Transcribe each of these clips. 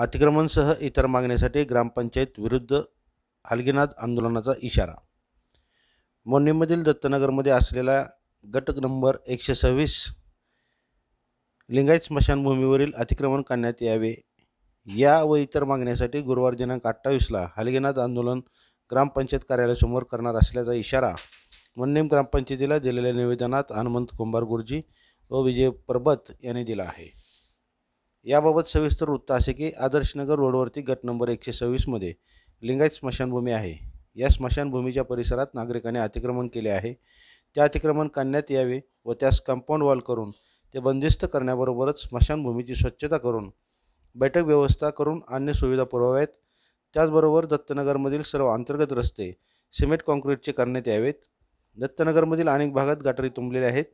अतिक्रमणसह इतर मागण्यासाठी ग्रामपंचायत विरुद्ध हलगीनाथ आंदोलनाचा इशारा मोरणीमधील दत्तनगरमध्ये असलेला गट नंबर एकशे सव्वीस लिंगायत स्मशानभूमीवरील अतिक्रमण करण्यात यावे या व इतर मागण्यासाठी गुरुवार दिनांक अठ्ठावीसला हलगीनाथ आंदोलन ग्रामपंचायत कार्यालयासमोर करणार असल्याचा इशारा मोन्नीम ग्रामपंचायतीला दिलेल्या निवेदनात हनुमंत कुंभार गुरुजी व विजय परबत यांनी दिला आहे याबाबत सविस्तर वृत्त असे की आदर्शनगर रोडवरती गट नंबर एकशे सव्वीसमध्ये लिंगायत स्मशानभूमी आहे या स्मशानभूमीच्या परिसरात नागरिकांनी अतिक्रमण केले आहे त्या अतिक्रमण काढण्यात यावे व त्यास कंपाऊंड वॉल करून ते बंदिस्त करण्याबरोबरच स्मशानभूमीची स्वच्छता करून बैठक व्यवस्था करून अन्य सुविधा पुरवाव्यात त्याचबरोबर दत्तनगरमधील सर्व अंतर्गत रस्ते सिमेंट कॉन्क्रीटचे करण्यात यावेत दत्तनगरमधील अनेक भागात गटारी तुंबलेल्या आहेत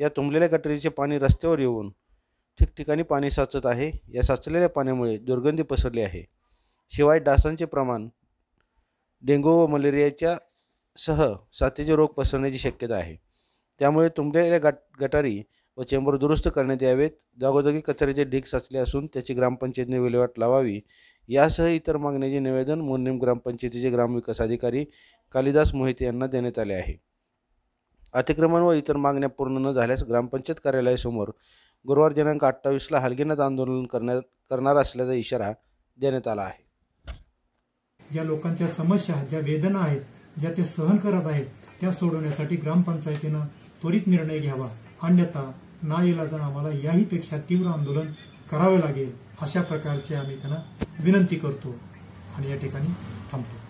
या तुंबलेल्या गटारीचे पाणी रस्त्यावर येऊन ठिकठिकाणी पाणी साचत आहे या साचलेल्या पाण्यामुळे दुर्गंधी पसरली आहे शिवाय डासांचे प्रमाण डेंगू व मलेरियाच्या सह साथीचे रोग पसरण्याची शक्यता आहे त्यामुळे तुंबलेल्या गट गटारी व चेंबर दुरुस्त करण्यात यावेत जागोजागी कचऱ्याचे ढीक साचले असून त्याची ग्रामपंचायतीने विल्हेवाट लावावी यासह इतर मागण्याचे निवेदन मुन्नीम ग्रामपंचायतीचे ग्रामविकास अधिकारी कालिदास मोहिते यांना देण्यात आले आहे अतिक्रमण व इतर मागण्या पूर्ण न झाल्यास ग्रामपंचायत कार्यालयासमोर गुरुवार दिनांक अठ्ठावीसला हलगीनच आंदोलन करण्यात करणार असल्याचा इशारा देण्यात आला आहे ज्या लोकांच्या समस्या ज्या वेदना आहेत ज्या ते सहन करत आहेत त्या सोडवण्यासाठी ग्रामपंचायतीनं त्वरित निर्णय घ्यावा अन्यथा ना इलाजानं आम्हाला याही पेक्षा तीव्र आंदोलन करावे लागेल अशा प्रकारचे आम्ही त्यांना विनंती करतो आणि या ठिकाणी थांबतो